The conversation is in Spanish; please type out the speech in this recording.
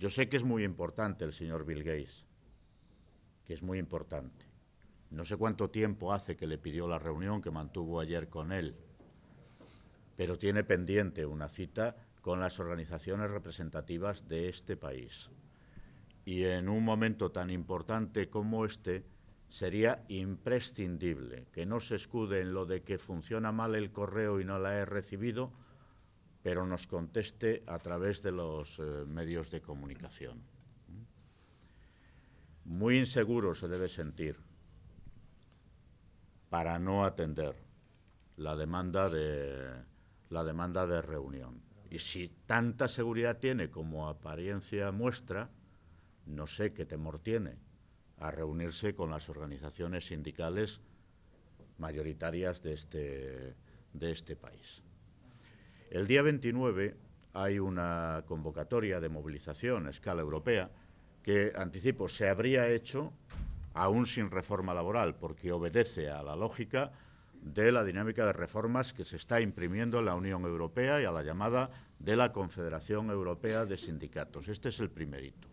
Yo sé que es muy importante el señor Bill Gates, que es muy importante. No sé cuánto tiempo hace que le pidió la reunión que mantuvo ayer con él, pero tiene pendiente una cita con las organizaciones representativas de este país. Y en un momento tan importante como este, sería imprescindible que no se escude en lo de que funciona mal el correo y no la he recibido, pero nos conteste a través de los eh, medios de comunicación. Muy inseguro se debe sentir para no atender la demanda de, la demanda de reunión. Y si tanta seguridad tiene como apariencia muestra, no sé qué temor tiene a reunirse con las organizaciones sindicales mayoritarias de este, este país. El día 29 hay una convocatoria de movilización a escala europea que, anticipo, se habría hecho aún sin reforma laboral, porque obedece a la lógica de la dinámica de reformas que se está imprimiendo en la Unión Europea y a la llamada de la Confederación Europea de Sindicatos. Este es el primer hito.